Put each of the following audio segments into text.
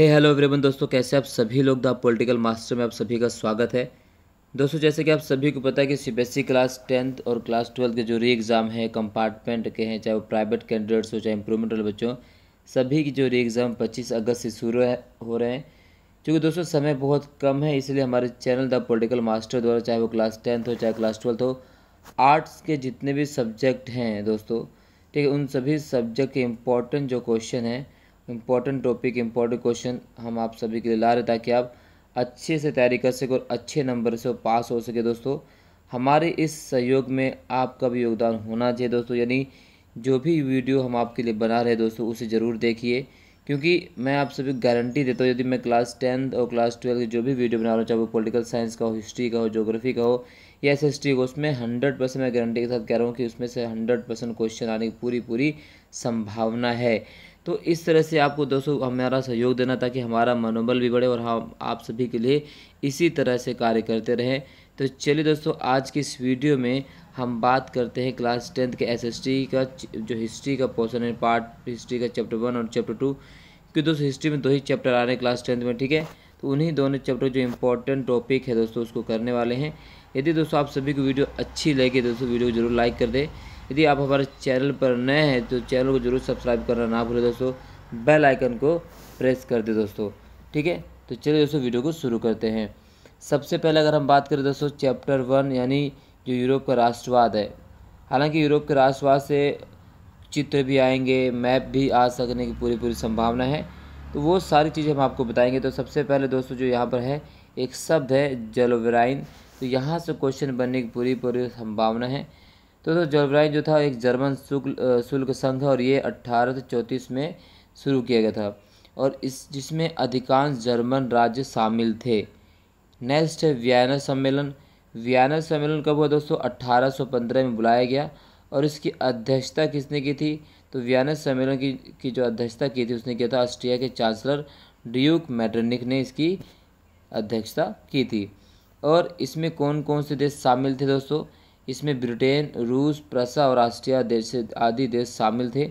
हे hello everyone दोस्तों कैसे आप सभी लोग द पॉलिटिकल मास्टर में आप सभी का स्वागत है दोस्तों जैसे कि आप सभी को पता है कि सीबीएसई क्लास टेंथ और क्लास ट्वेल्थ के जो री एग्ज़ाम है कंपार्टमेंट के हैं चाहे वो प्राइवेट कैंडिडेट्स हो चाहे इंप्रूवमेंट वाले बच्चों सभी की जो री एग्ज़ाम पच्चीस अगस्त से शुरू हो रहे हैं क्योंकि दोस्तों समय बहुत कम है इसलिए हमारे चैनल द पोलिटिकल मास्टर द्वारा चाहे वो क्लास टेंथ हो चाहे क्लास ट्वेल्थ हो आर्ट्स के जितने भी सब्जेक्ट हैं दोस्तों ठीक है उन सभी सब्जेक्ट के इम्पोर्टेंट जो क्वेश्चन हैं इम्पॉर्टेंट टॉपिक इम्पॉर्टेंट क्वेश्चन हम आप सभी के लिए ला रहे ताकि आप अच्छे से तैयारी कर सके और अच्छे नंबर से पास हो सके दोस्तों हमारे इस सहयोग में आपका भी योगदान होना चाहिए दोस्तों यानी जो भी वीडियो हम आपके लिए बना रहे दोस्तों उसे ज़रूर देखिए क्योंकि मैं आप सभी गारंटी देता हूँ यदि मैं क्लास टेंथ और क्लास ट्वेल्थ की जो भी वीडियो बना रहा हूँ चाहे वो पॉलिटिकल साइंस का हो हिस्ट्री का हो जोग्राफी का हो या एस एस टी का उसमें हंड्रेड परसेंट मैं गारंटी के साथ कह रहा हूँ कि उसमें से हंड्रेड परसेंट क्वेश्चन आने की पूरी पूरी संभावना है तो इस तरह से आपको दोस्तों हमारा सहयोग देना ताकि हमारा मनोबल भी बढ़े और हम आप सभी के लिए इसी तरह से कार्य करते रहें तो चलिए दोस्तों आज की इस वीडियो में हम बात करते हैं क्लास टेंथ के एसएसटी का जो हिस्ट्री का पोर्सन है पार्ट हिस्ट्री का चैप्टर वन और चैप्टर टू क्योंकि दोस्तों हिस्ट्री में दो ही चैप्टर आ रहे हैं क्लास टेंथ में ठीक है तो उन्हीं दोनों चैप्टर जो इंपॉर्टेंट टॉपिक है दोस्तों उसको करने वाले हैं यदि दोस्तों आप सभी को वीडियो अच्छी लगे दोस्तों वीडियो को जरूर लाइक कर दें यदि आप हमारे चैनल पर नए हैं तो चैनल को जरूर सब्सक्राइब करना ना भूलें दोस्तों बेल आइकन को प्रेस कर दे दोस्तों ठीक है तो चलिए दोस्तों वीडियो को शुरू करते हैं सबसे पहले अगर हम बात करें दोस्तों चैप्टर वन यानी जो यूरोप का राष्ट्रवाद है हालांकि यूरोप के राष्ट्रवाद से चित्र भी आएंगे मैप भी आ सकने की पूरी पूरी संभावना है तो वो सारी चीज़ें हम आपको बताएंगे तो सबसे पहले दोस्तों जो यहाँ पर है एक शब्द है जलोवराइन तो यहाँ से क्वेश्चन बनने की पूरी पूरी संभावना है तो दोस्तों जलब्राई जो था एक जर्मन शुल्क शुल्क संघ है और ये अट्ठारह में शुरू किया गया था और इस जिसमें अधिकांश जर्मन राज्य शामिल थे नेक्स्ट है वियना सम्मेलन वियना सम्मेलन कब हुआ दोस्तों 1815 में बुलाया गया और इसकी अध्यक्षता किसने की थी तो वियना सम्मेलन की की जो अध्यक्षता की थी उसने किया था ऑस्ट्रिया के चांसलर ड्यूक मेटरनिक ने इसकी अध्यक्षता की थी और इसमें कौन कौन से देश शामिल थे दोस्तों इसमें ब्रिटेन रूस प्रसा और ऑस्ट्रिया देश आदि देश शामिल थे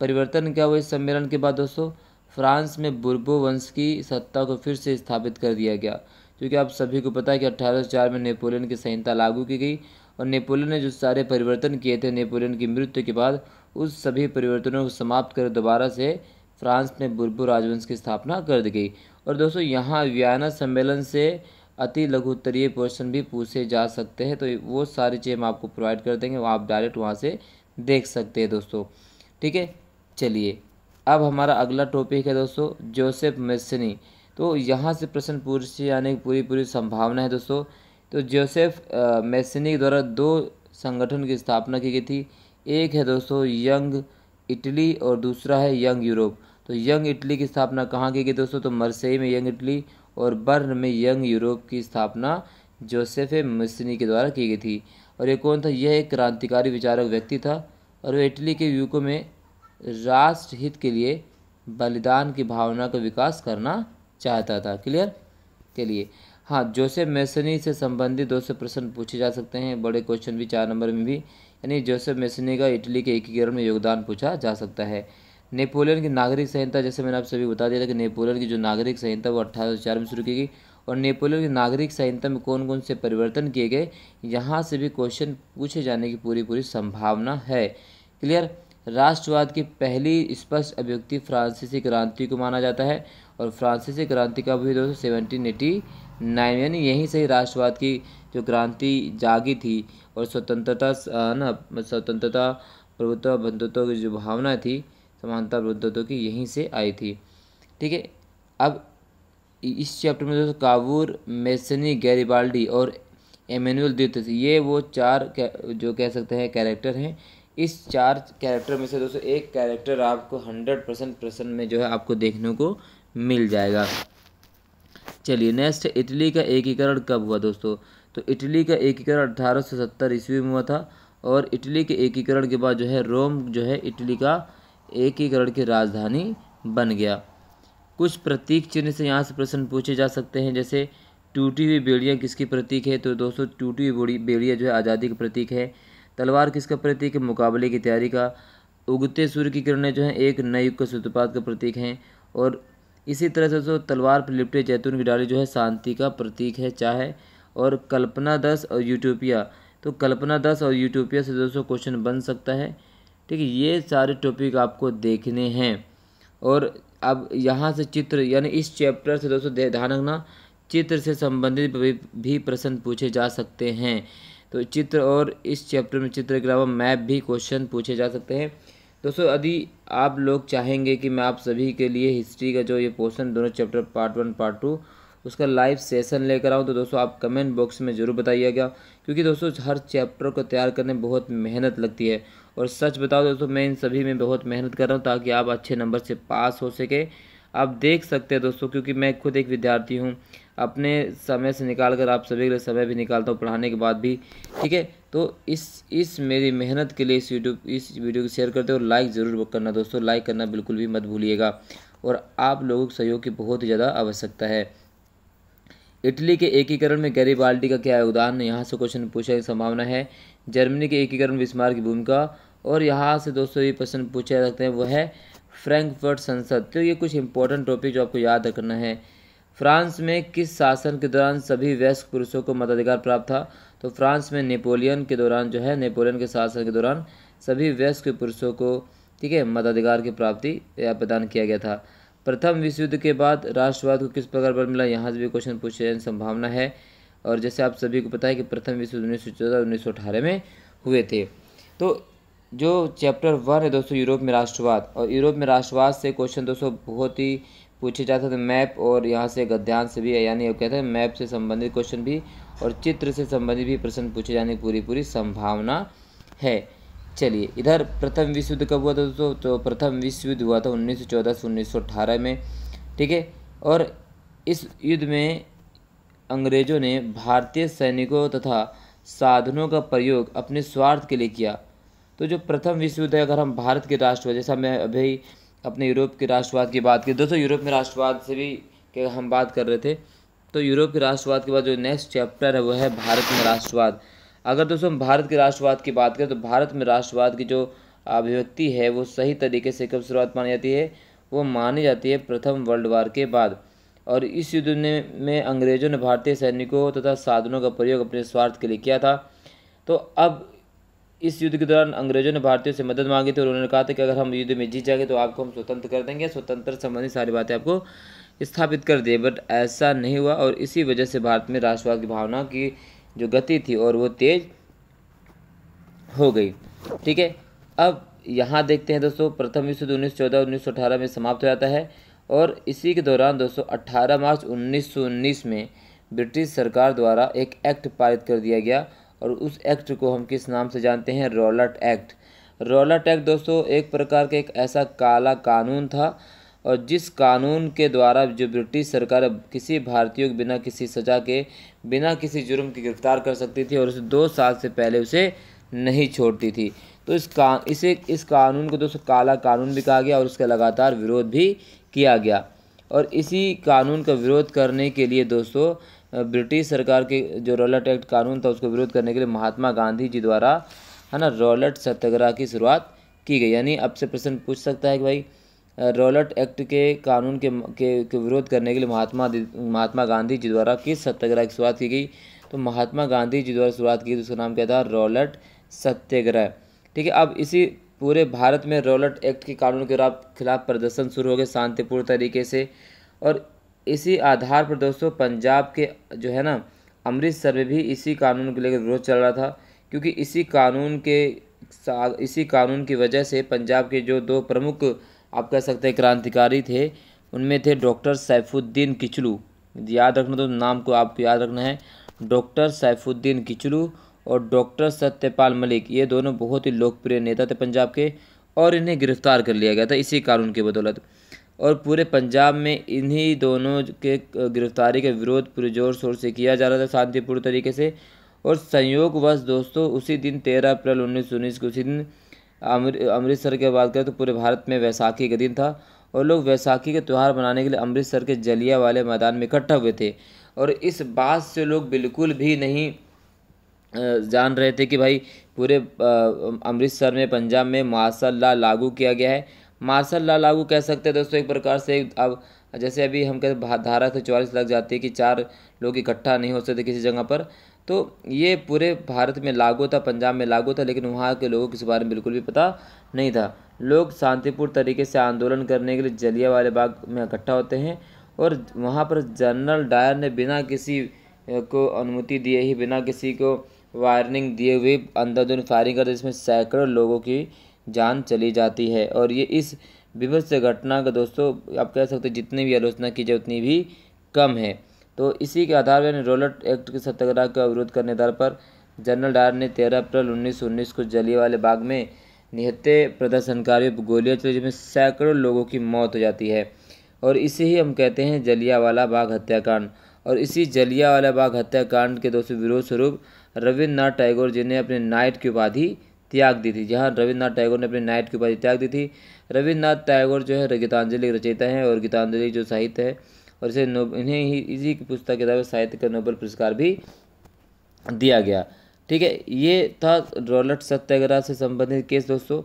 परिवर्तन क्या हुआ इस सम्मेलन के बाद दोस्तों फ्रांस में बुर्बो वंश की सत्ता को फिर से स्थापित कर दिया गया क्योंकि आप सभी को पता है कि अट्ठारह में नेपोलियन की संहिता लागू की गई और नेपोलियन ने जो सारे परिवर्तन किए थे नेपोलियन की मृत्यु के बाद उस सभी परिवर्तनों को समाप्त कर दोबारा से फ्रांस में बुर्बो राजवंश की स्थापना कर दी गई और दोस्तों यहाँ वियाना सम्मेलन से अति लघुत्तरीय क्वेश्चन भी पूछे जा सकते हैं तो वो सारी चीज़ हम आपको प्रोवाइड कर देंगे वहाँ आप डायरेक्ट वहाँ से देख सकते हैं दोस्तों ठीक है चलिए अब हमारा अगला टॉपिक है दोस्तों जोसेफ मिसनी तो यहाँ से प्रश्न पूछे जाने की पूरी पूरी संभावना है दोस्तों तो जोसेफ मेसनी द्वारा दो संगठन की स्थापना की गई थी एक है दोस्तों यंग इटली और दूसरा है यंग यूरोप तो यंग इटली की स्थापना कहाँ की गई दोस्तों तो मरसई में यंग इटली और बर्न में यंग यूरोप की स्थापना जोसेफ मिसनी के द्वारा की गई थी और ये कौन था यह एक क्रांतिकारी विचारक व्यक्ति था और वह इटली के युगों में राष्ट्रहित के लिए बलिदान की भावना का विकास करना चाहता था क्लियर के लिए हाँ जोसेफ मेसनी से संबंधित दो सौ प्रश्न पूछे जा सकते हैं बड़े क्वेश्चन भी चार नंबर में भी यानी जोसेफ मेसनी का इटली के एकीकरण में योगदान पूछा जा सकता है नेपोलियन की नागरिक संहिता जैसे मैंने आप सभी बता दिया था कि नेपोलियन की जो नागरिक संहिता वो अट्ठारह में शुरू की गई और नेपोलियन की नागरिक संहिता में कौन कौन से परिवर्तन किए गए यहाँ से भी क्वेश्चन पूछे जाने की पूरी पूरी संभावना है क्लियर राष्ट्रवाद की पहली स्पष्ट अभिव्यक्ति फ्रांसीसी क्रांति को माना जाता है और फ्रांसीसी क्रांति का भी दोस्तों सेवनटीन एटी नाइन यानी यहीं से ही राष्ट्रवाद की जो क्रांति जागी थी और स्वतंत्रता ना स्वतंत्रता प्रभुत्व बंधुत्व की जो भावना थी समानता विरुद्धता की यहीं से आई थी ठीक है अब इस चैप्टर में दोस्तों काबूर मेसनी गैरिबाल्डी और एमेनुअल द्वित ये वो चार जो कह सकते हैं कैरेक्टर हैं इस चार कैरेक्टर में से दोस्तों एक कैरेक्टर आपको हंड्रेड परसेंट प्रसन्न में जो है आपको देखने को मिल जाएगा चलिए नेक्स्ट इटली का एकीकरण कब हुआ दोस्तों तो इटली का एकीकरण अठारह सौ सत्तर ईस्वी में हुआ था और इटली के एकीकरण के बाद जो है रोम जो है इटली का एकीकरण की राजधानी बन गया कुछ प्रतीक चिन्ह से यहाँ से प्रश्न पूछे जा सकते हैं जैसे टूटी हुई बेड़ियाँ किसकी प्रतीक है तो दोस्तों टूटी हुई बेड़ियाँ जो है आज़ादी का प्रतीक है तलवार किसका प्रतीक है मुकाबले की तैयारी का उगते सूर्य की किरणें जो हैं एक नए युग के सूत्रपात का प्रतीक हैं और इसी तरह से दोस्तों तलवार पर लिपटे जैतून की डाली जो है शांति का प्रतीक है चाहे और कल्पना दस और यूटोपिया तो कल्पना दस और यूटोपिया से दोस्तों क्वेश्चन बन सकता है ठीक है ये सारे टॉपिक आपको देखने हैं और अब यहाँ से चित्र यानी इस चैप्टर से दोस्तों ध्यान रखना चित्र से संबंधित भी प्रश्न पूछे जा सकते हैं तो चित्र और इस चैप्टर में चित्र के अलावा मैप भी क्वेश्चन पूछे जा सकते हैं दोस्तों यदि आप लोग चाहेंगे कि मैं आप सभी के लिए हिस्ट्री का जो ये पोर्सन दोनों chapter part one part two उसका लाइव सेशन लेकर आऊँ तो दोस्तों आप कमेंट बॉक्स में ज़रूर बताइएगा क्योंकि दोस्तों हर चैप्टर को तैयार करने में बहुत मेहनत लगती है और सच बताओ दोस्तों मैं इन सभी में बहुत मेहनत कर रहा हूँ ताकि आप अच्छे नंबर से पास हो सके आप देख सकते हैं दोस्तों क्योंकि मैं खुद एक विद्यार्थी हूँ अपने समय से निकाल कर आप सभी के लिए समय भी निकालता हूँ पढ़ाने के बाद भी ठीक है तो इस इस मेरी मेहनत के लिए इस यूट्यूब इस वीडियो को शेयर करते हो और लाइक ज़रूर करना दोस्तों लाइक करना बिल्कुल भी मत भूलिएगा और आप लोगों के सहयोग की बहुत ही ज़्यादा आवश्यकता है इटली के एकीकरण में गरीब का क्या योगदान यहाँ से क्वेश्चन पूछने की संभावना है जर्मनी के एकीकरण विस्मार की भूमिका और यहाँ से दोस्तों ये प्रश्न पूछे जा सकते हैं वो है फ्रैंकफर्ट संसद तो ये कुछ इंपॉर्टेंट टॉपिक जो आपको याद रखना है फ्रांस में किस शासन के दौरान सभी वयस्क पुरुषों को मताधिकार प्राप्त था तो फ्रांस में नेपोलियन के दौरान जो है नेपोलियन के शासन के दौरान सभी वयस्क पुरुषों को ठीक है मताधिकार की प्राप्ति या प्रदान किया गया था प्रथम विश्व युद्ध के बाद राष्ट्रवाद को किस प्रकार बल मिला यहाँ से भी क्वेश्चन पूछे जाने की संभावना है और जैसे आप सभी को पता है कि प्रथम विश्व युद्ध उन्नीस सौ चौदह उन्नीस सौ अठारह में हुए थे तो जो चैप्टर वन है दोस्तों यूरोप में राष्ट्रवाद और यूरोप में राष्ट्रवाद से क्वेश्चन दोस्तों बहुत ही पूछे जाते थे मैप तो और यहाँ से गद्यांश भी यानी कहते हैं मैप से संबंधित क्वेश्चन भी और चित्र से संबंधित भी प्रश्न पूछे जाने की पूरी पूरी संभावना है चलिए इधर प्रथम विश्व युद्ध कब हुआ था दोस्तों तो प्रथम विश्व युद्ध हुआ था 1914 से 1918 में ठीक है और इस युद्ध में अंग्रेज़ों ने भारतीय सैनिकों तथा साधनों का प्रयोग अपने स्वार्थ के लिए किया तो जो प्रथम विश्व युद्ध है अगर हम भारत के राष्ट्रवाद जैसा मैं अभी अपने यूरोप के राष्ट्रवाद की बात की दोस्तों यूरोप में राष्ट्रवाद से भी हम बात कर रहे थे तो यूरोप के राष्ट्रवाद के बाद जो नेक्स्ट चैप्टर है वो है भारत में राष्ट्रवाद अगर दोस्तों हम भारत के राष्ट्रवाद की बात करें तो भारत में राष्ट्रवाद की जो अभिव्यक्ति है वो सही तरीके से कब शुरुआत मानी जाती है वो मानी जाती है प्रथम वर्ल्ड वार के बाद और इस युद्ध ने में अंग्रेज़ों ने भारतीय सैनिकों तथा साधनों का प्रयोग अपने स्वार्थ के लिए किया था तो अब इस युद्ध के दौरान अंग्रेजों ने भारतीयों से मदद मांगी थी और उन्होंने कहा था कि अगर हम युद्ध में जीत जाएंगे तो आपको हम स्वतंत्र कर देंगे स्वतंत्र संबंधी सारी बातें आपको स्थापित कर दिए बट ऐसा नहीं हुआ और इसी वजह से भारत में राष्ट्रवाद की भावना की जो गति थी और वो तेज हो गई ठीक है अब यहाँ देखते हैं दोस्तों प्रथम विश्व युद्ध उन्नीस चौदह उन्नीस सौ अठारह में समाप्त हो जाता है और इसी के दौरान दोस्तों अट्ठारह मार्च उन्नीस सौ उन्नीस में ब्रिटिश सरकार द्वारा एक एक्ट पारित कर दिया गया और उस एक्ट को हम किस नाम से जानते हैं रोलट एक्ट रोलट एक्ट दोस्तों एक प्रकार का एक ऐसा काला कानून था और जिस कानून के द्वारा जो ब्रिटिश सरकार किसी भारतीय को बिना किसी सजा के बिना किसी जुर्म के गिरफ्तार कर सकती थी और उसे दो साल से पहले उसे नहीं छोड़ती थी तो इस का इसे इस कानून को दोस्तों काला कानून भी कहा गया और उसका लगातार विरोध भी किया गया और इसी कानून का विरोध करने के लिए दोस्तों ब्रिटिश सरकार के जो रोलट एक्ट कानून था उसको विरोध करने के लिए महात्मा गांधी जी द्वारा है ना रोलट सत्याग्रह की शुरुआत की गई यानी आपसे प्रश्न पूछ सकता है कि भाई रोलट एक्ट के कानून के के, के विरोध करने के लिए महात्मा महात्मा गांधी जी द्वारा किस सत्याग्रह की शुरुआत की गई तो महात्मा गांधी जी द्वारा शुरुआत की तो उसका नाम क्या था रोलट सत्याग्रह ठीक है अब इसी पूरे भारत में रोलट एक्ट के कानून के खिलाफ प्रदर्शन शुरू हो गए शांतिपूर्ण तरीके से और इसी आधार पर दोस्तों पंजाब के जो है ना अमृतसर में भी इसी कानून को लेकर विरोध चल रहा था क्योंकि इसी कानून के इसी कानून की वजह से पंजाब के जो दो प्रमुख आप कह सकते हैं क्रांतिकारी थे उनमें थे डॉक्टर सैफुद्दीन किचलू याद रखना तो नाम को आपको याद रखना है डॉक्टर सैफुद्दीन किचलू और डॉक्टर सत्यपाल मलिक ये दोनों बहुत ही लोकप्रिय नेता थे पंजाब के और इन्हें गिरफ्तार कर लिया गया था इसी कानून की बदौलत और पूरे पंजाब में इन्हीं दोनों के गिरफ्तारी के विरोध पूरे ज़ोर शोर से किया जा रहा था शांतिपूर्ण तरीके से और संयोगवश दोस्तों उसी दिन तेरह अप्रैल उन्नीस सौ उन्नीस के उसी दिन अमृतसर की बात करें तो पूरे भारत में वैसाखी का दिन था और लोग वैसाखी का त्यौहार मनाने के लिए अमृतसर के जलिया वाले मैदान में इकट्ठा हुए थे और इस बात से लोग बिल्कुल भी नहीं जान रहे थे कि भाई पूरे अमृतसर में पंजाब में मार्शल ला लागू किया गया है मार्शल लॉ लागू कह सकते हैं दोस्तों एक प्रकार से अब जैसे अभी हम कहते धारा से चौवालीस लग जाती है कि चार लोग इकट्ठा नहीं हो सकते किसी जगह पर तो ये पूरे भारत में लागू था पंजाब में लागू था लेकिन वहाँ के लोगों को इस बारे में बिल्कुल भी पता नहीं था लोग शांतिपूर्ण तरीके से आंदोलन करने के लिए जलिया वाले बाग में इकट्ठा होते हैं और वहाँ पर जनरल डायर ने बिना किसी को अनुमति दिए ही बिना किसी को वार्निंग दिए हुए अंदर दिन फायरिंग कर जिसमें सैकड़ों लोगों की जान चली जाती है और ये इस विभत्स घटना का दोस्तों आप कह सकते जितनी भी आलोचना की जाए उतनी भी कम है तो इसी के आधार पर रोलट एक्ट के सत्याग्रह का विरोध करने आधार पर जनरल डायर ने तेरह अप्रैल उन्नीस को वाले बाग में निहत्ते प्रदर्शनकारियों पर गोलियां चली जिसमें सैकड़ों लोगों की मौत हो जाती है और इसे ही हम कहते हैं जलियावाला बाग हत्याकांड और इसी जलियावाला बाग हत्याकांड के दोस्तों विरोध स्वरूप रविन्द्रनाथ टैगोर जी ने अपने नाइट की उपाधि त्याग दी थी जहाँ रविन्द्रनाथ टैगोर ने अपनी नाइट की उपाधि त्याग दी थी रविन्द्रनाथ टैगोर जो है गीतांजलि रचयिता हैं और गीतांजलि जो साहित्य है और इसे इन्हें ही इसी की पुस्तक के अलावा साहित्य का नोबल पुरस्कार भी दिया गया ठीक है ये था रोलट सत्याग्रह से संबंधित केस दोस्तों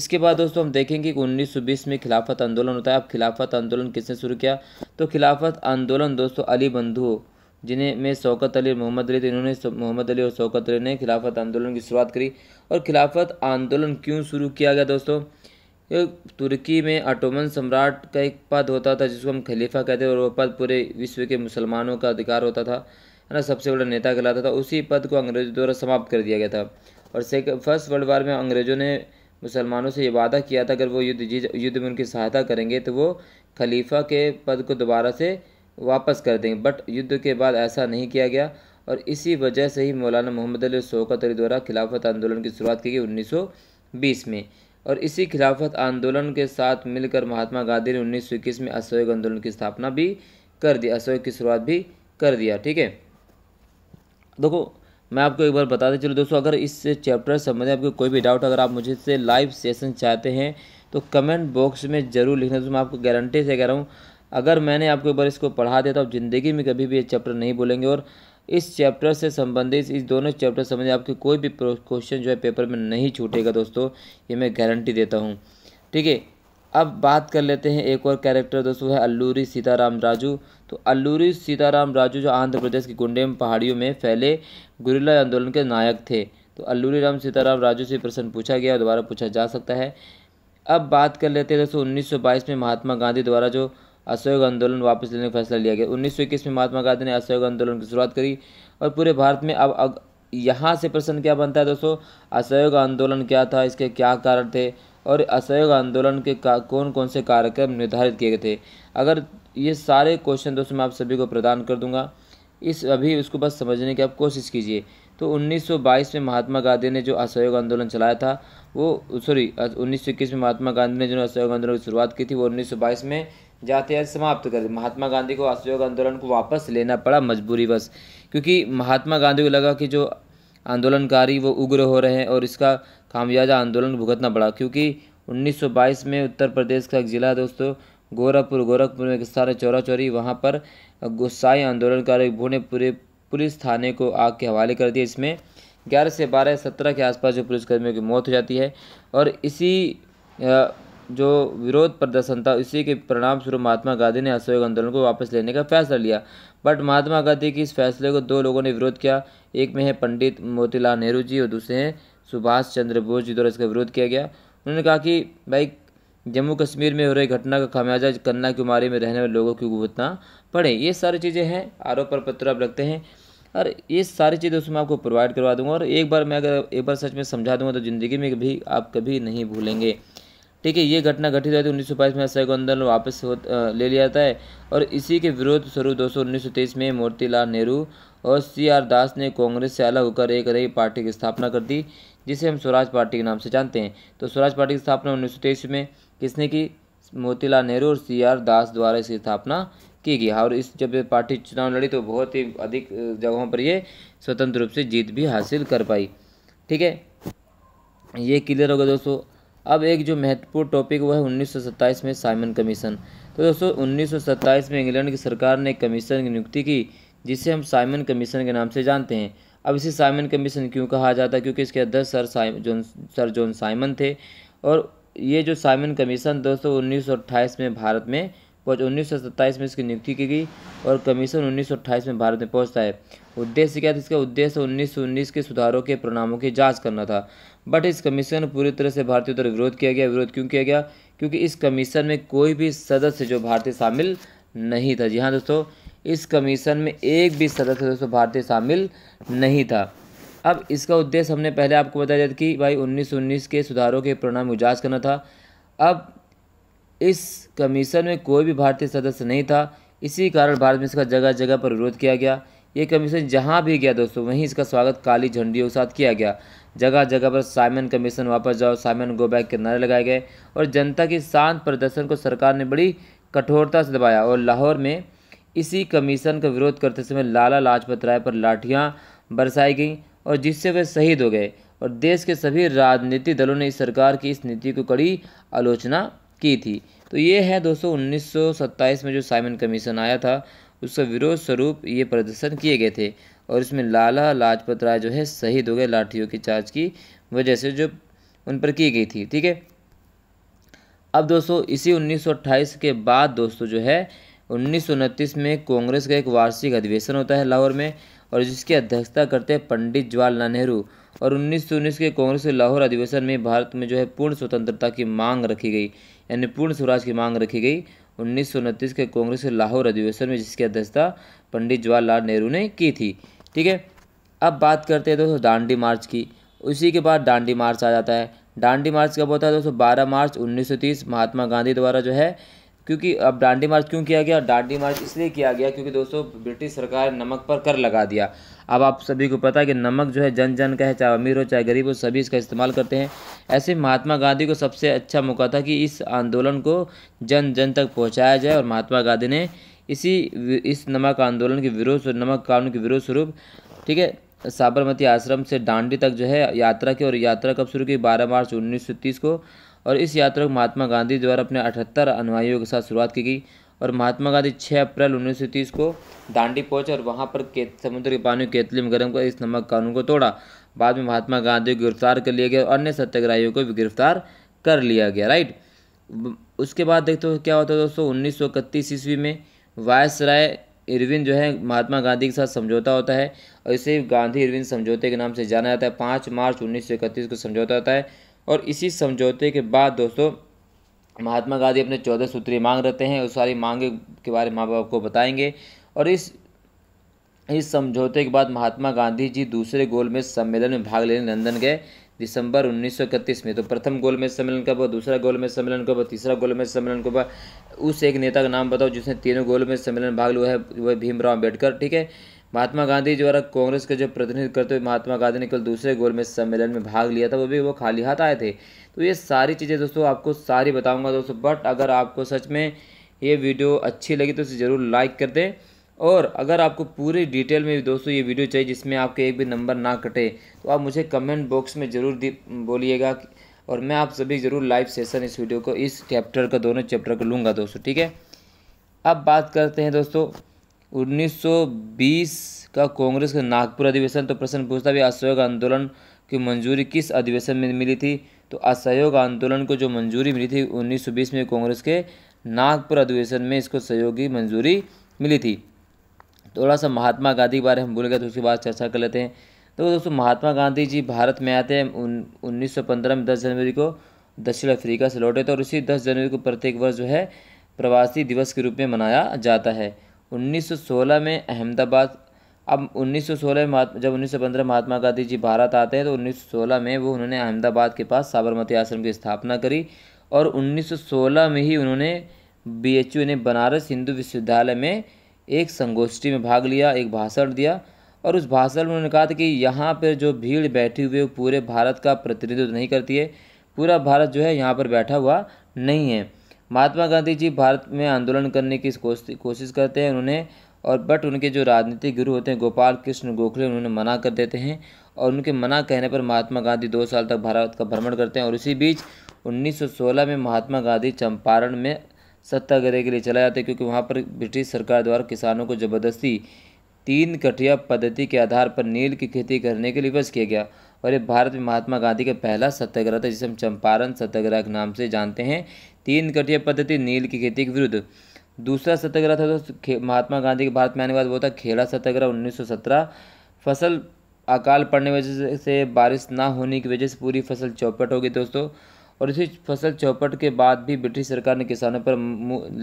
इसके बाद दोस्तों हम देखेंगे कि उन्नीस में खिलाफत आंदोलन होता है अब खिलाफत आंदोलन किसने शुरू किया तो खिलाफत आंदोलन दोस्तों अली बंधु जिन्हें में शौकत अली और मोहम्मद अली थे इन्होंने मोहम्मद अली और शौकत अली ने खिलाफत आंदोलन की शुरुआत करी और खिलाफत आंदोलन क्यों शुरू किया गया दोस्तों तुर्की में अटोमन सम्राट का एक पद होता था जिसको हम खलीफा कहते हैं और वह पद पूरे विश्व के मुसलमानों का अधिकार होता था है ना सबसे बड़ा नेता कहलाता था उसी पद को अंग्रेजों द्वारा समाप्त कर दिया गया था और सेकंड फर्स्ट वर्ल्ड वार में अंग्रेजों ने मुसलमानों से ये वादा किया था अगर वो युद्ध युद्ध में उनकी सहायता करेंगे तो वो खलीफा के पद को दोबारा से वापस कर देंगे बट युद्ध के बाद ऐसा नहीं किया गया और इसी वजह से ही मौलाना मोहम्मद अली शौकत अली द्वारा खिलाफत आंदोलन की शुरुआत की गई उन्नीस में और इसी खिलाफत आंदोलन के साथ मिलकर महात्मा गांधी ने उन्नीस में असहयोग आंदोलन की स्थापना भी कर दी असहयोग की शुरुआत भी कर दिया ठीक है देखो मैं आपको एक बार बता दें चलो दोस्तों अगर इस चैप्टर से संबंधित आपको कोई भी डाउट अगर आप मुझे से लाइव सेशन चाहते हैं तो कमेंट बॉक्स में ज़रूर लिखना दोस्तों मैं आपको गारंटी से कह रहा हूँ अगर मैंने आपको एक बार इसको पढ़ा दिया तो आप ज़िंदगी में कभी भी ये चैप्टर नहीं बोलेंगे और इस चैप्टर से संबंधित इस दोनों चैप्टर संबंधित आपके कोई भी क्वेश्चन जो है पेपर में नहीं छूटेगा दोस्तों ये मैं गारंटी देता हूँ ठीक है अब बात कर लेते हैं एक और कैरेक्टर दोस्तों है अल्लूरी सीताराम राजू तो अल्लूरी सीताराम राजू जो आंध्र प्रदेश की गुंडेम पहाड़ियों में फैले गुरिल्ला आंदोलन के नायक थे तो अल्लूरी राम सीताराम राजू से प्रश्न पूछा गया और दोबारा पूछा जा सकता है अब बात कर लेते हैं दोस्तों 1922 में महात्मा गांधी द्वारा जो असहयोग आंदोलन वापस लेने का फैसला लिया गया उन्नीस में महात्मा गांधी ने असहयोग आंदोलन की शुरुआत करी और पूरे भारत में अब, अब यहाँ से प्रश्न क्या बनता है दोस्तों असहयोग आंदोलन क्या था इसके क्या कारण थे और असहयोग आंदोलन के कौन कौन से कार्यक्रम निर्धारित किए गए थे अगर ये सारे क्वेश्चन दोस्तों मैं आप सभी को प्रदान कर दूंगा इस अभी उसको बस समझने की आप कोशिश कीजिए तो 1922 में महात्मा गांधी ने जो असहयोग आंदोलन चलाया था वो सॉरी उन्नीस में महात्मा गांधी ने जो असहयोग आंदोलन की शुरुआत की थी वो 1922 में जातियात समाप्त कर महात्मा गांधी को असहयोग आंदोलन को वापस लेना पड़ा मजबूरी बस क्योंकि महात्मा गांधी को लगा कि जो आंदोलनकारी वो उग्र हो रहे हैं और इसका खामियाजा आंदोलन भुगतना पड़ा क्योंकि 1922 में उत्तर प्रदेश का एक ज़िला दोस्तों गोरखपुर गोरखपुर में सारे चौरा चौरी वहाँ पर गुस्साई आंदोलनकारी ने पूरे पुलिस थाने को आग के हवाले कर दिया इसमें ग्यारह से बारह सत्रह के आसपास जो पुलिसकर्मियों की मौत हो जाती है और इसी जो विरोध प्रदर्शन था उसी के परिणाम स्वरूप महात्मा गांधी ने असहयोग आंदोलन को वापस लेने का फैसला लिया बट महात्मा गांधी के इस फैसले को दो लोगों ने विरोध किया एक में है पंडित मोतीलाल नेहरू जी और दूसरे हैं सुभाष चंद्र बोस जी द्वारा इसका विरोध किया गया उन्होंने कहा कि भाई जम्मू कश्मीर में हो रही घटना का खामियाजा कन्याकुमारी कुमारी में रहने वाले लोगों की भुगतना पड़े ये सारी चीज़ें हैं आरोप पर पत्र आप लगते हैं और ये सारी चीज़ें उसमें आपको प्रोवाइड करवा दूंगा और एक बार मैं अगर एक बार सच में समझा दूंगा तो ज़िंदगी में भी आप कभी नहीं भूलेंगे ठीक है ये घटना घटित होती है उन्नीस सौ बाईस में असहयोग आंदोलन वापस ले लिया जाता है और इसी के विरोध स्वरूप दोस्तों उन्नीस सौ तेईस में मोतीलाल नेहरू और सी आर दास ने कांग्रेस से अलग होकर एक नई पार्टी की स्थापना कर दी जिसे हम स्वराज पार्टी के नाम से जानते हैं तो स्वराज पार्टी की स्थापना उन्नीस सौ तेईस में किसने की मोतीलाल नेहरू और सी आर दास द्वारा इसकी स्थापना की गई और इस जब पार्टी चुनाव लड़ी तो बहुत ही अधिक जगहों पर ये स्वतंत्र रूप से जीत भी हासिल कर पाई ठीक है ये क्लियर होगा दोस्तों अब एक जो महत्वपूर्ण टॉपिक वह है उन्नीस में साइमन कमीशन तो दोस्तों उन्नीस में इंग्लैंड की सरकार ने कमीशन की नियुक्ति की जिसे हम साइमन कमीशन के नाम से जानते हैं अब इसे साइमन कमीशन क्यों कहा जाता है क्योंकि इसके अध्यक्ष सर साइम जॉन सर जॉन साइमन थे और ये जो साइमन कमीशन दोस्तों उन्नीस में भारत में पहुँच उन्नीस में इसकी नियुक्ति की गई और कमीशन उन्नीस में भारत में पहुँचता है उद्देश्य क्या था इसका उद्देश्य उन्नीस उन्नीस के सुधारों के परिणामों की जांच करना था बट इस कमीशन पूरी तरह से भारतीय द्वारा विरोध किया गया विरोध क्यों किया गया क्योंकि इस कमीशन में कोई भी सदस्य जो भारतीय शामिल नहीं था जी हाँ दोस्तों इस कमीशन में एक भी सदस्य दोस्तों भारतीय शामिल नहीं था अब इसका उद्देश्य हमने पहले आपको बताया था कि भाई उन्नीस उन्नीस के सुधारों के परिणाम को जाँच करना था अब इस कमीशन में कोई भी भारतीय सदस्य नहीं था इसी कारण भारत में इसका जगह जगह पर विरोध किया गया ये कमीशन जहाँ भी गया दोस्तों वहीं इसका स्वागत काली झंडियों के साथ किया गया जगह जगह पर साइमन कमीशन वापस जाओ साइमन गो बैक के नारे लगाए गए और जनता की शांत प्रदर्शन को सरकार ने बड़ी कठोरता से दबाया और लाहौर में इसी कमीशन का विरोध करते समय लाला लाजपत राय पर लाठियाँ बरसाई गईं और जिससे वे शहीद हो गए और देश के सभी राजनीतिक दलों ने इस सरकार की इस नीति को कड़ी आलोचना की थी तो ये है दोस्तों 1927 में जो साइमन कमीशन आया था उसका विरोध स्वरूप ये प्रदर्शन किए गए थे और इसमें लाला लाजपत राय जो है शहीद हो गए लाठियों की चार्ज की वजह से जो उन पर की गई थी ठीक है अब दोस्तों इसी उन्नीस के बाद दोस्तों जो है उन्नीस में कांग्रेस का एक वार्षिक अधिवेशन होता है लाहौर में और जिसकी अध्यक्षता करते हैं पंडित जवाहरलाल नेहरू और उन्नीस के कांग्रेस के लाहौर अधिवेशन में भारत में जो है पूर्ण स्वतंत्रता की मांग रखी गई यानी पूर्ण स्वराज की मांग रखी गई उन्नीस के कांग्रेस के लाहौर अधिवेशन में जिसकी अध्यक्षता पंडित जवाहरलाल नेहरू ने की थी ठीक है अब बात करते हैं दोस्तों दांडी मार्च की उसी के बाद दांडी मार्च आ जाता है दांडी मार्च कब होता है दोस्तों बारह मार्च 1930 महात्मा गांधी द्वारा जो है क्योंकि अब डांडी मार्च क्यों किया गया डांडी मार्च इसलिए किया गया क्योंकि दोस्तों ब्रिटिश सरकार नमक पर कर लगा दिया अब आप सभी को पता है कि नमक जो है जन जन का है चाहे अमीर हो चाहे गरीब हो सभी इसका इस्तेमाल करते हैं ऐसे महात्मा गांधी को सबसे अच्छा मौका था कि इस आंदोलन को जन जन तक पहुँचाया जाए और महात्मा गांधी ने इसी इस नमक आंदोलन के विरोध नमक कानून के विरोध स्वरूप ठीक है साबरमती आश्रम से डांडी तक जो है यात्रा की और यात्रा कब शुरू की 12 मार्च 1930 को और इस यात्रा को महात्मा गांधी द्वारा अपने अठहत्तर अनुयायियों के साथ शुरुआत की गई और महात्मा गांधी 6 अप्रैल उन्नीस को दांडी पहुंचे और वहां पर समुद्र के पानी केतली में गर्म कर इस नमक कानून को तोड़ा बाद में महात्मा गांधी को गिरफ्तार कर लिया गया और अन्य सत्याग्रहियों को भी गिरफ्तार कर लिया गया राइट उसके बाद देखते हो क्या होता है दोस्तों उन्नीस सौ ईस्वी में वायसराय इरविन जो है महात्मा गांधी के साथ समझौता होता है और इसे गांधी इरविन समझौते के नाम से जाना जाता है पाँच मार्च उन्नीस सौ इकतीस को समझौता होता है और इसी समझौते के बाद दोस्तों महात्मा गांधी अपने चौदह सूत्रीय मांग रहते हैं और सारी मांग के बारे में माँ बाप को बताएंगे और इस इस समझौते के बाद महात्मा गांधी जी दूसरे गोल में सम्मेलन में भाग लेने लंदन गए दिसंबर उन्नीस में तो प्रथम गोल में सम्मेलन कब हुआ दूसरा गोल में सम्मेलन कब हुआ तीसरा गोल में सम्मेलन कब हुआ उस एक नेता का नाम बताओ जिसने तीनों गोल में सम्मेलन भाग लिया है वह भीमराव अम्बेडकर ठीक है महात्मा गांधी द्वारा कांग्रेस का जो प्रतिनिधित्व करते हुए महात्मा गांधी ने कल दूसरे गोल में सम्मेलन में भाग लिया था वो भी वो खाली हाथ आए थे तो ये सारी चीज़ें दोस्तों आपको सारी बताऊँगा दोस्तों बट अगर आपको सच में ये वीडियो अच्छी लगी तो इसे ज़रूर लाइक कर दें और अगर आपको पूरी डिटेल में दोस्तों ये वीडियो चाहिए जिसमें आपके एक भी नंबर ना कटे तो आप मुझे कमेंट बॉक्स में ज़रूर बोलिएगा और मैं आप सभी ज़रूर लाइव सेशन इस वीडियो को इस चैप्टर का दोनों चैप्टर को लूँगा दोस्तों ठीक है अब बात करते हैं दोस्तों 1920 का कांग्रेस का नागपुर अधिवेशन तो प्रश्न पूछता भी असहयोग आंदोलन की मंजूरी किस अधिवेशन में मिली थी तो असहयोग आंदोलन को जो मंजूरी मिली थी 1920 में कांग्रेस के नागपुर अधिवेशन में इसको सहयोग की मंजूरी मिली थी थोड़ा सा महात्मा गांधी के बारे में हम भूल गए तो उसके बाद चर्चा कर लेते हैं तो दोस्तों महात्मा गांधी जी भारत में आते हैं उन, में दस जनवरी को दक्षिण अफ्रीका से लौटे थे और इसी दस जनवरी को प्रत्येक वर्ष जो है प्रवासी दिवस के रूप में मनाया जाता है 1916 में अहमदाबाद अब 1916 में जब 1915 महात्मा गांधी जी भारत आते हैं तो 1916 में वो उन्होंने अहमदाबाद के पास साबरमती आश्रम की स्थापना करी और 1916 में ही उन्होंने बी एच ने बनारस हिंदू विश्वविद्यालय में एक संगोष्ठी में भाग लिया एक भाषण दिया और उस भाषण में उन्होंने कहा था कि यहाँ पर जो भीड़ बैठी हुई है पूरे भारत का प्रतिनिधित्व नहीं करती है पूरा भारत जो है यहाँ पर बैठा हुआ नहीं है महात्मा गांधी जी भारत में आंदोलन करने की कोशिश करते हैं उन्होंने और बट उनके जो राजनीतिक गुरु होते हैं गोपाल कृष्ण गोखले उन्होंने मना कर देते हैं और उनके मना कहने पर महात्मा गांधी दो साल तक भारत का भ्रमण करते हैं और इसी बीच 1916 में महात्मा गांधी चंपारण में सत्याग्रह के लिए चला जाते हैं क्योंकि वहाँ पर ब्रिटिश सरकार द्वारा किसानों को ज़बरदस्ती तीन कटिया पद्धति के आधार पर नील की खेती करने के लिए बस किया गया और ये भारत में महात्मा गांधी का पहला सत्याग्रह था जिसे हम चंपारण सत्याग्रह के नाम से जानते हैं तीन कटिया पद्धति नील की खेती के विरुद्ध दूसरा सत्याग्रह था दोस्त तो महात्मा गांधी के भारत में आने के बाद वो था खेड़ा सत्याग्रह 1917 फसल अकाल पड़ने वजह से बारिश ना होने की वजह से पूरी फसल चौपट हो गई दोस्तों और इसी फसल चौपट के बाद भी ब्रिटिश सरकार ने किसानों पर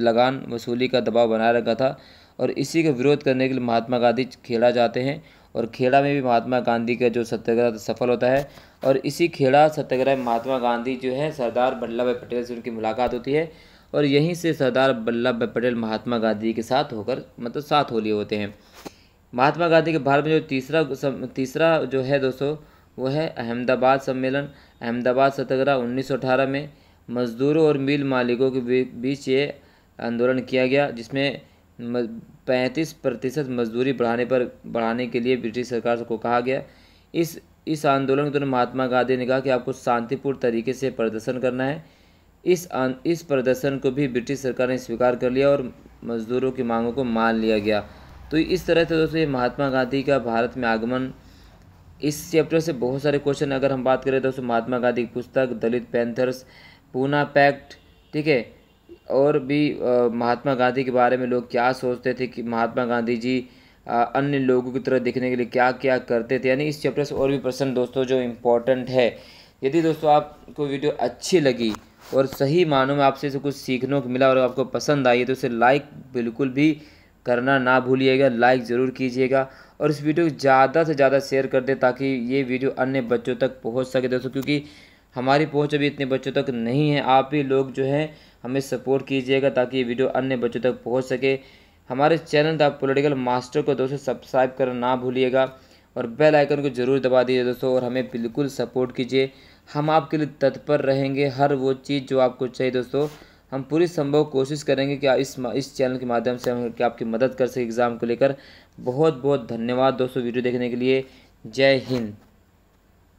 लगान वसूली का दबाव बनाए रखा था और इसी का विरोध करने के लिए महात्मा गांधी खेड़ा जाते हैं और खेड़ा में भी महात्मा गांधी का जो सत्याग्रह सफल होता है और इसी खेड़ा सत्याग्रह महात्मा गांधी जो है सरदार वल्लभ भाई पटेल से उनकी मुलाकात होती है और यहीं से सरदार वल्लभ भाई पटेल महात्मा गांधी के साथ होकर मतलब साथ हो लिए होते हैं महात्मा गांधी के भारत में जो तीसरा तीसरा जो है दोस्तों वो है अहमदाबाद सम्मेलन अहमदाबाद सत्याग्रह 1918 में मजदूरों और मिल मालिकों के बीच ये आंदोलन किया गया जिसमें पैंतीस प्रतिशत मजदूरी बढ़ाने पर बढ़ाने के लिए ब्रिटिश सरकार को कहा गया इस इस आंदोलन के दौरान महात्मा गांधी ने कहा कि आपको शांतिपूर्ण तरीके से प्रदर्शन करना है इस आन, इस प्रदर्शन को भी ब्रिटिश सरकार ने स्वीकार कर लिया और मज़दूरों की मांगों को मान लिया गया तो इस तरह से दोस्तों ये महात्मा गांधी का भारत में आगमन इस चैप्टर से बहुत सारे क्वेश्चन अगर हम बात करें दोस्तों महात्मा गांधी की पुस्तक दलित पैंथर्स पूना पैक्ट ठीक है और भी महात्मा गांधी के बारे में लोग क्या सोचते थे कि महात्मा गांधी जी अन्य लोगों की तरह दिखने के लिए क्या क्या करते थे यानी इस चैप्टर से और भी प्रश्न दोस्तों जो इम्पोर्टेंट है यदि दोस्तों आपको वीडियो अच्छी लगी और सही मानों में आपसे कुछ सीखने को मिला और आपको पसंद आई है तो उसे लाइक बिल्कुल भी करना ना भूलिएगा लाइक ज़रूर कीजिएगा और इस वीडियो को ज़्यादा से ज़्यादा शेयर कर दें ताकि ये वीडियो अन्य बच्चों तक पहुँच सके दोस्तों क्योंकि हमारी पहुँच अभी इतने बच्चों तक नहीं है आप ही लोग जो है हमें सपोर्ट कीजिएगा ताकि ये वीडियो अन्य बच्चों तक पहुँच सके हमारे चैनल द पोलिटिकल मास्टर को दोस्तों सब्सक्राइब करना ना भूलिएगा और बेल आइकन को ज़रूर दबा दीजिए दोस्तों और हमें बिल्कुल सपोर्ट कीजिए हम आपके लिए तत्पर रहेंगे हर वो चीज़ जो आपको चाहिए दोस्तों हम पूरी संभव कोशिश करेंगे कि इस इस चैनल के माध्यम से हम आपकी मदद कर सके एग्ज़ाम को लेकर बहुत बहुत धन्यवाद दोस्तों वीडियो देखने के लिए जय हिंद